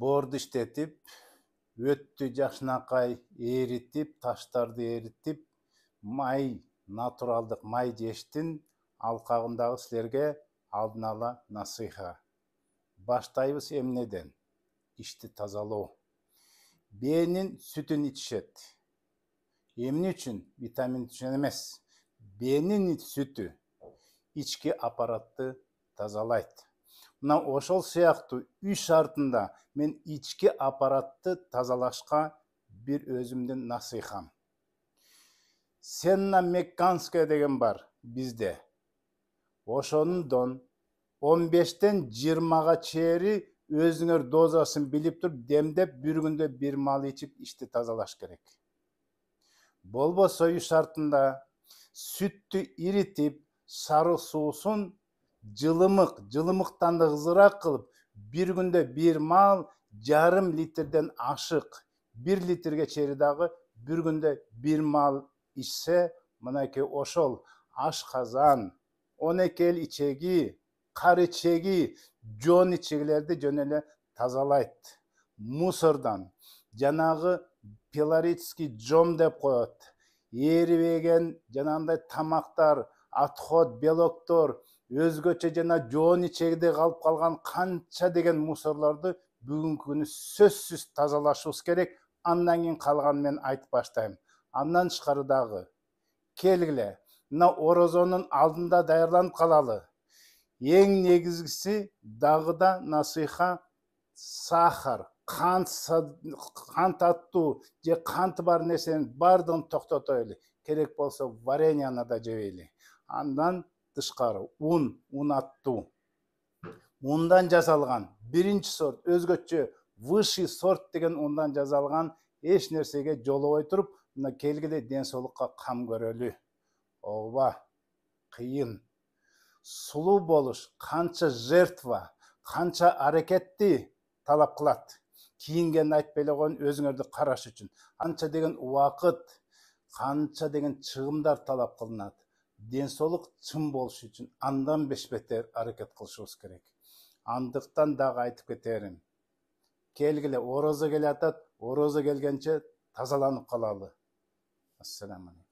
борду иштетип өттү жакшынакай эритип таштарды ээритип май натуралдык май жештин алкагындагы силерге алдын ала насыйха баштайбыз эмнеден ишти тазалоо биенин сүтүн ичишет эмне үчүн витамин үчүн эмес биенин сүтү ички аппаратты тазалайт мына ошол сыяктуу үй шартында мен ички аппаратты тазалашка бир өзүмдүн насыйхам сенна мекканская деген бар бизде ошондон он бештен жыйырмага чейи өзүңөр дозасын билип туруп демдеп бир күндө бир маал ичип ишти тазалаш керек болбосо үй шартында сүттү иритип сары суусун жылымық жылымықтан да қылып бир күнде бір мал жарым литрден ашық бір литрге чейін дагы бир күнде бир мал ішсе мынакей ошол ашказан он эки эл ичеги кар ичеги жон ичегилерди жөн эле тазалайт мусордон жанагы пилорический жом деп коет эрибеген жанагындай тамактар отход белоктор өзгөчө жана жоон ичегиде калып калган канча деген мусорлорду бүгүнкү күнү сөзсүз тазалашыбыз керек андан кийин калганын мен айтып баштайм андан тышкары дагы келгиле мына орозонун алдында даярданып калалы эң негизгиси дагы да насыйха сахар кант кант аттуу же канты бар нерсенин баардыгын токтотойлу керек болсо варенияны да жебейли андан тышкары ун ун ундан жасалган биринчи сорт өзгөчө высший сорт деген ундан жасалган эч нерсеге жолобой туруп мына келгидей ден соолукка кам көрөлү ооба кыйын сулуу болуш канча жертва канча аракетти талап кылат кийингенин айтпай эле коеюн өзүңөрдү караш үчүн канча деген убакыт канча деген чыгымдар талап кылынат денсаулық чын болуш үшін андан беш бетер әрекет кылышыбыз керек андықтан дағы айтып кетерім келгіле ораза атат, ораза келгенше тазаланып қалалы ассаламу